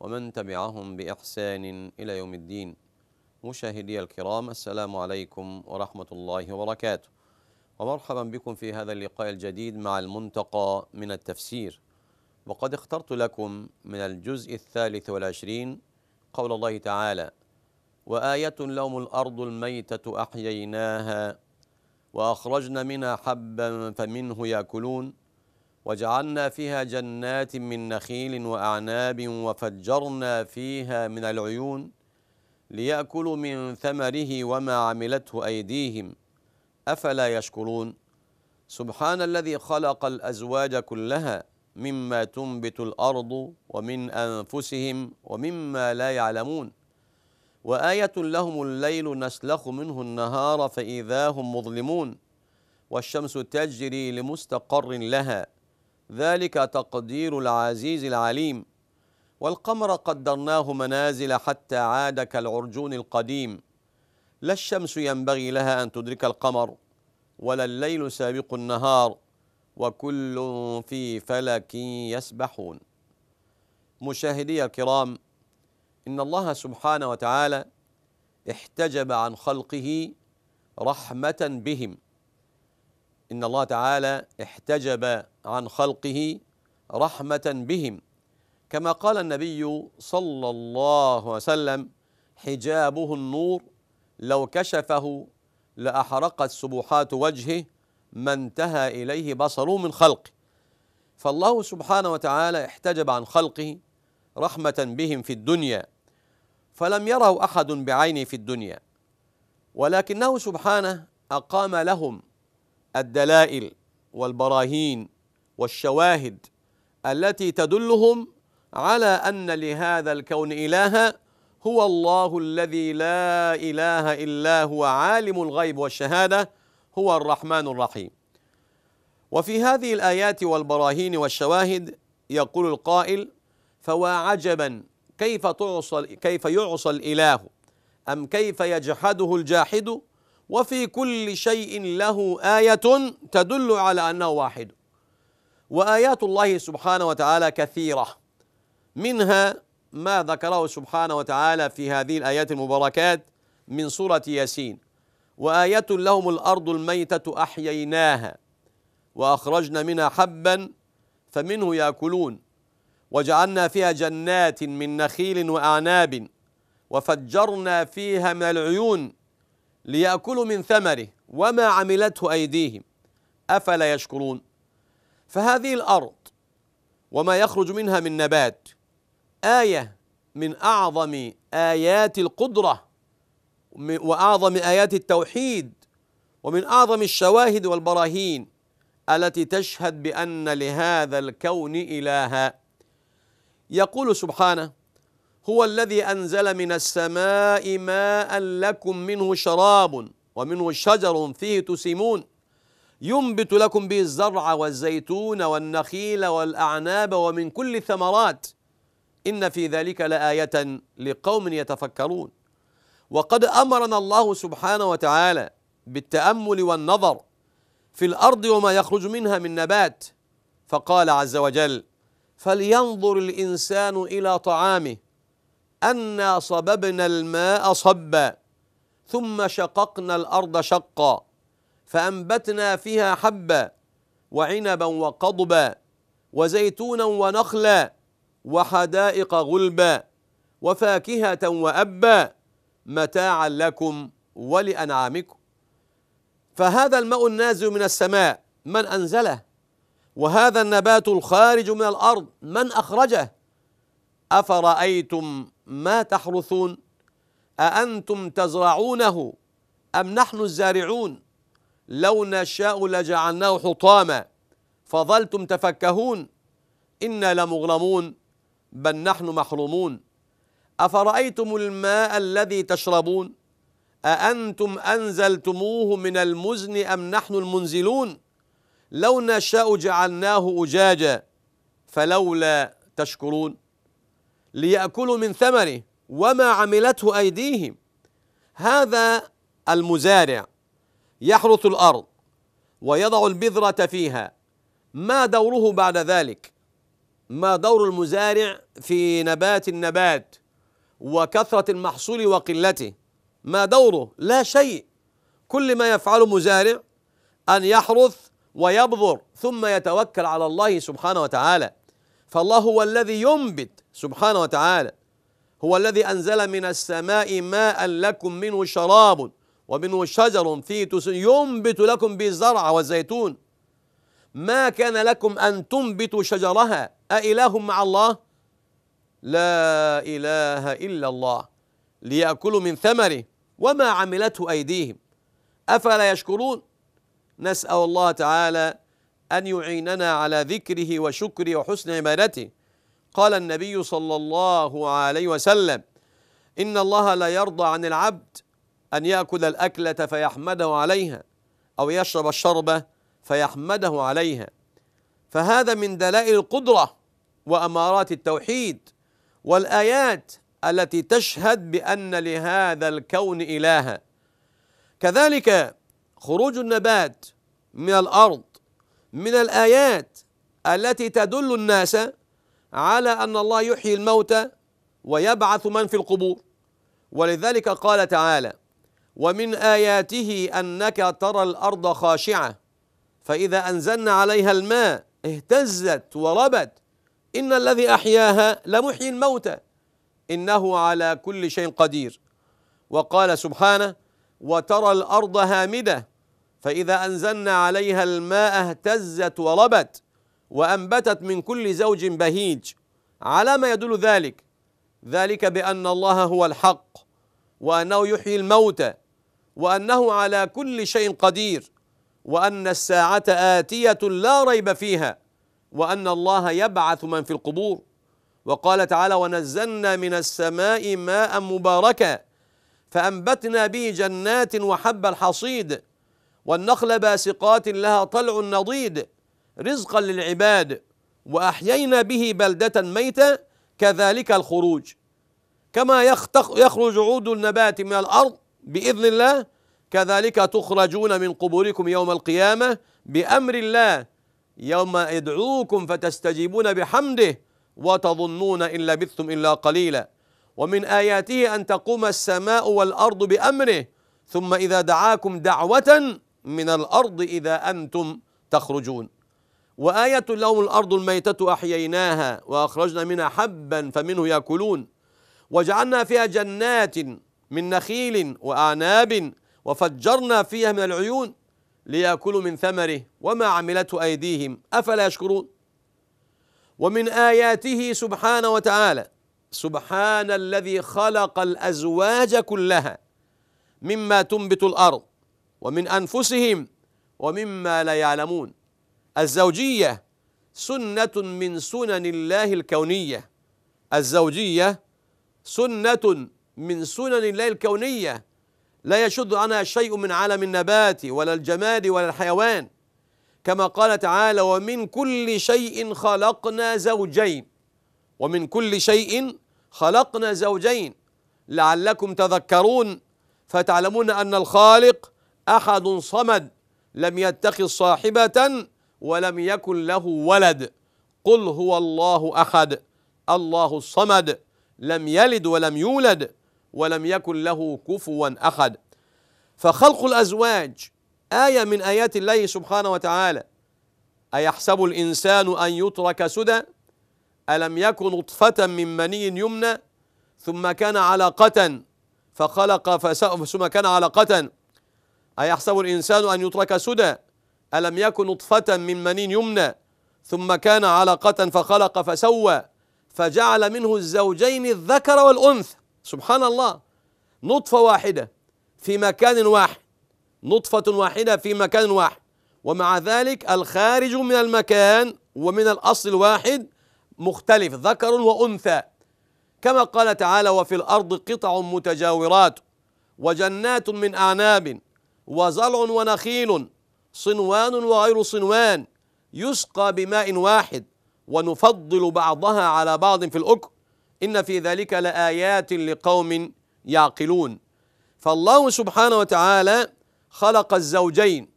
ومن تبعهم بإحسان إلى يوم الدين مشاهدي الكرام السلام عليكم ورحمة الله وبركاته ومرحبا بكم في هذا اللقاء الجديد مع المنتقى من التفسير وقد اخترت لكم من الجزء الثالث والعشرين قول الله تعالى وآية لهم الأرض الميتة أحييناها وأخرجنا منها حبا فمنه يأكلون وجعلنا فيها جنات من نخيل وأعناب وفجرنا فيها من العيون ليأكلوا من ثمره وما عملته أيديهم أفلا يشكرون سبحان الذي خلق الأزواج كلها مما تنبت الأرض ومن أنفسهم ومما لا يعلمون وآية لهم الليل نسلخ منه النهار فإذا هم مظلمون والشمس تجري لمستقر لها ذلك تقدير العزيز العليم والقمر قدرناه منازل حتى عاد كالعرجون القديم لا الشمس ينبغي لها أن تدرك القمر ولا الليل سابق النهار وكل في فلك يسبحون مشاهدي الكرام إن الله سبحانه وتعالى احتجب عن خلقه رحمة بهم إن الله تعالى احتجب عن خلقه رحمة بهم كما قال النبي صلى الله عليه وسلم حجابه النور لو كشفه لأحرقت سبحات وجهه ما انتهى إليه بصره من خلقه فالله سبحانه وتعالى احتجب عن خلقه رحمة بهم في الدنيا فلم يره أحد بعينه في الدنيا ولكنه سبحانه أقام لهم الدلائل والبراهين والشواهد التي تدلهم على ان لهذا الكون الها هو الله الذي لا اله الا هو عالم الغيب والشهاده هو الرحمن الرحيم وفي هذه الايات والبراهين والشواهد يقول القائل فوا عجبا كيف تعصى كيف يعصى الاله ام كيف يجحده الجاحد وفي كل شيء له آية تدل على أنه واحد وآيات الله سبحانه وتعالى كثيرة منها ما ذكره سبحانه وتعالى في هذه الآيات المباركات من سورة ياسين وآية لهم الأرض الميتة أحييناها وأخرجنا منها حبا فمنه يأكلون وجعلنا فيها جنات من نخيل وأعناب وفجرنا فيها من العيون ليأكلوا من ثمره وما عملته أيديهم أفلا يشكرون فهذه الأرض وما يخرج منها من نبات آية من أعظم آيات القدرة وأعظم آيات التوحيد ومن أعظم الشواهد والبراهين التي تشهد بأن لهذا الكون إلها يقول سبحانه هو الذي أنزل من السماء ماء لكم منه شراب ومنه شجر فيه تسمون ينبت لكم به الزرع والزيتون والنخيل والأعناب ومن كل الثمرات إن في ذلك لآية لقوم يتفكرون وقد أمرنا الله سبحانه وتعالى بالتأمل والنظر في الأرض وما يخرج منها من نبات فقال عز وجل فلينظر الإنسان إلى طعامه أنا صببنا الماء صبا ثم شققنا الأرض شقا فأنبتنا فيها حبا وعنبا وقضبا وزيتونا ونخلا وحدائق غلبا وفاكهة وأبا متاعا لكم ولأنعامكم فهذا الماء النازل من السماء من أنزله وهذا النبات الخارج من الأرض من أخرجه أفرأيتم ما تحرثون أأنتم تزرعونه أم نحن الزارعون لو نشاء لجعلناه حطاما فظلتم تفكهون إنا لمغرمون بل نحن محرومون أفرأيتم الماء الذي تشربون أأنتم أنزلتموه من المزن أم نحن المنزلون لو نشاء جعلناه أجاجا فلولا تشكرون ليأكلوا من ثمره وما عملته أيديهم هذا المزارع يحرث الأرض ويضع البذرة فيها ما دوره بعد ذلك ما دور المزارع في نبات النبات وكثرة المحصول وقلته ما دوره لا شيء كل ما يفعله مزارع أن يحرث ويبذر ثم يتوكل على الله سبحانه وتعالى فالله هو الذي ينبت سبحانه وتعالى هو الذي أنزل من السماء ماء لكم منه شراب ومنه شجر فيه ينبت لكم به الزرع والزيتون ما كان لكم أن تنبتوا شجرها أإله مع الله لا إله إلا الله ليأكلوا من ثمره وما عملته أيديهم أفلا يشكرون نسأل الله تعالى أن يعيننا على ذكره وشكره وحسن عبادته قال النبي صلى الله عليه وسلم إن الله لا يرضى عن العبد أن يأكل الأكلة فيحمده عليها أو يشرب الشربة فيحمده عليها فهذا من دلائل القدرة وأمارات التوحيد والآيات التي تشهد بأن لهذا الكون إلها كذلك خروج النبات من الأرض من الآيات التي تدل الناس على أن الله يحيي الموتى ويبعث من في القبور ولذلك قال تعالى ومن آياته أنك ترى الأرض خاشعة فإذا أنزلنا عليها الماء اهتزت وربت إن الذي أحياها لمحيي الموتى إنه على كل شيء قدير وقال سبحانه وترى الأرض هامدة فإذا أنزلنا عليها الماء اهتزت وربت وأنبتت من كل زوج بهيج على ما يدل ذلك ذلك بأن الله هو الحق وأنه يحيي الموتى وأنه على كل شيء قدير وأن الساعة آتية لا ريب فيها وأن الله يبعث من في القبور وقال تعالى ونزلنا من السماء ماء مباركا فأنبتنا به جنات وحب الحصيد والنخل باسقات لها طلع نضيد رزقا للعباد وأحيينا به بلدة ميتة كذلك الخروج كما يخرج عود النبات من الأرض بإذن الله كذلك تخرجون من قبوركم يوم القيامة بأمر الله يوم يدعوكم فتستجيبون بحمده وتظنون إن لبثتم إلا قليلا ومن آياته أن تقوم السماء والأرض بأمره ثم إذا دعاكم دعوة من الأرض إذا أنتم تخرجون وآية لهم الأرض الميتة أحييناها وأخرجنا منها حبا فمنه يأكلون وجعلنا فيها جنات من نخيل وأعناب وفجرنا فيها من العيون ليأكلوا من ثمره وما عملته أيديهم أفلا يشكرون ومن آياته سبحانه وتعالى سبحان الذي خلق الأزواج كلها مما تنبت الأرض ومن أنفسهم ومما لا يعلمون الزوجية سنة من سنن الله الكونية الزوجية سنة من سنن الله الكونية لا يشد عنها شيء من عالم النبات ولا الجماد ولا الحيوان كما قال تعالى ومن كل شيء خلقنا زوجين ومن كل شيء خلقنا زوجين لعلكم تذكرون فتعلمون أن الخالق احد صمد لم يتخذ صاحبه ولم يكن له ولد قل هو الله احد الله الصمد لم يلد ولم يولد ولم يكن له كفوا احد فخلق الازواج ايه من ايات الله سبحانه وتعالى ايحسب الانسان ان يترك سدى الم يكن نطفه من مني يمنى ثم كان علاقة فخلق ثم كان علاقة أيحسب الإنسان أن يترك سدى ألم يكن نطفة من مني يمنى ثم كان علقة فخلق فسوى فجعل منه الزوجين الذكر والأنثى سبحان الله نطفة واحدة في مكان واحد نطفة واحدة في مكان واحد ومع ذلك الخارج من المكان ومن الأصل الواحد مختلف ذكر وأنثى كما قال تعالى وفي الأرض قطع متجاورات وجنات من أعناب وزرع ونخيل صنوان وغير صنوان يسقى بماء واحد ونفضل بعضها على بعض في الأكل إن في ذلك لآيات لقوم يعقلون فالله سبحانه وتعالى خلق الزوجين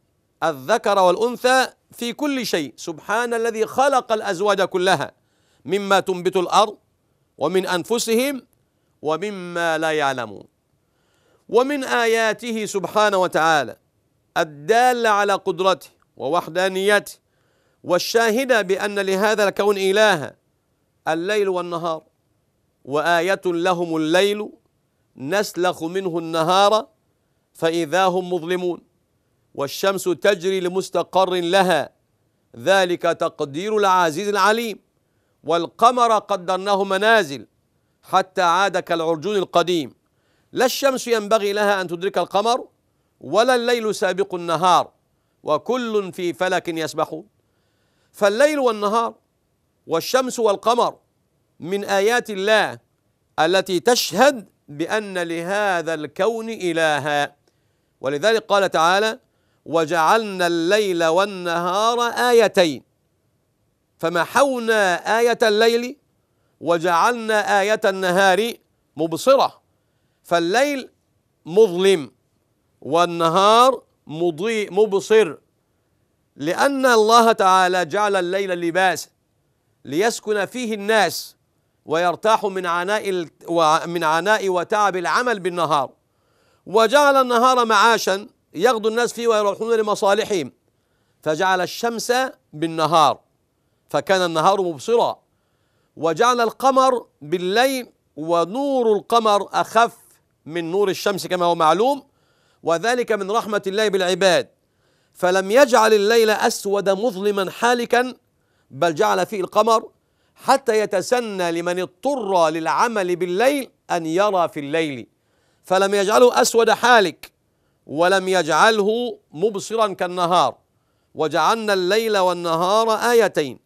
الذكر والأنثى في كل شيء سبحان الذي خلق الأزواج كلها مما تنبت الأرض ومن أنفسهم ومما لا يعلمون ومن آياته سبحانه وتعالى الدالة على قدرته ووحدانيته والشاهدة بأن لهذا الكون إلها الليل والنهار وآية لهم الليل نسلخ منه النهار فإذا هم مظلمون والشمس تجري لمستقر لها ذلك تقدير العزيز العليم والقمر قدرناه منازل حتى عاد كالعرجون القديم لا الشمس ينبغي لها أن تدرك القمر ولا الليل سابق النهار وكل في فلك يسبحون فالليل والنهار والشمس والقمر من آيات الله التي تشهد بأن لهذا الكون إلها ولذلك قال تعالى وجعلنا الليل والنهار آيتين فمحونا آية الليل وجعلنا آية النهار مبصرة فالليل مظلم والنهار مضيء مبصر لأن الله تعالى جعل الليل لباس ليسكن فيه الناس ويرتاح من عناء من عناء وتعب العمل بالنهار وجعل النهار معاشا يغدو الناس فيه ويروحون لمصالحهم فجعل الشمس بالنهار فكان النهار مبصرا وجعل القمر بالليل ونور القمر أخف من نور الشمس كما هو معلوم وذلك من رحمة الله بالعباد فلم يجعل الليل أسود مظلما حالكا بل جعل فيه القمر حتى يتسنى لمن اضطر للعمل بالليل أن يرى في الليل فلم يجعله أسود حالك ولم يجعله مبصرا كالنهار وجعلنا الليل والنهار آيتين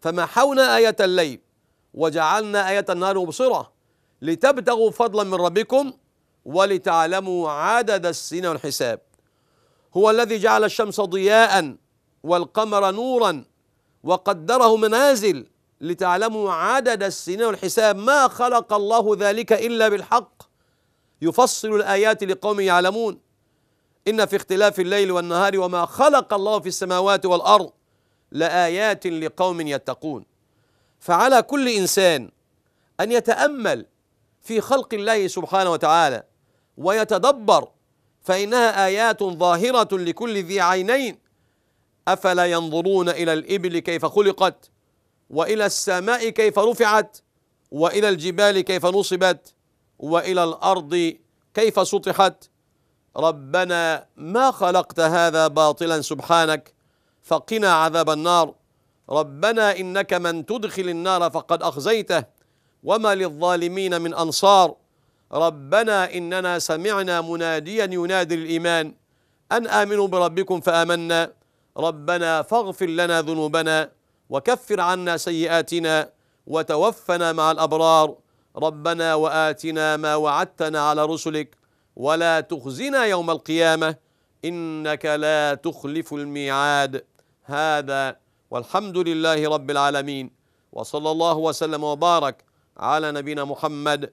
فمحونا آية الليل وجعلنا آية النهار مبصرة لتبتغوا فضلا من ربكم ولتعلموا عدد السنين والحساب هو الذي جعل الشمس ضياء والقمر نورا وقدره منازل لتعلموا عدد السنين والحساب ما خلق الله ذلك إلا بالحق يفصل الآيات لقوم يعلمون إن في اختلاف الليل والنهار وما خلق الله في السماوات والأرض لآيات لقوم يتقون فعلى كل إنسان أن يتأمل في خلق الله سبحانه وتعالى ويتدبر فإنها آيات ظاهرة لكل ذي عينين أفلا ينظرون إلى الإبل كيف خلقت وإلى السماء كيف رفعت وإلى الجبال كيف نصبت وإلى الأرض كيف سطحت ربنا ما خلقت هذا باطلا سبحانك فقنا عذاب النار ربنا إنك من تدخل النار فقد أخزيته وما للظالمين من أنصار ربنا إننا سمعنا مناديا ينادي الإيمان أن آمنوا بربكم فآمنا ربنا فاغفر لنا ذنوبنا وكفر عنا سيئاتنا وتوفنا مع الأبرار ربنا وآتنا ما وعدتنا على رسلك ولا تخزنا يوم القيامة إنك لا تخلف الميعاد هذا والحمد لله رب العالمين وصلى الله وسلم وبارك على نبينا محمد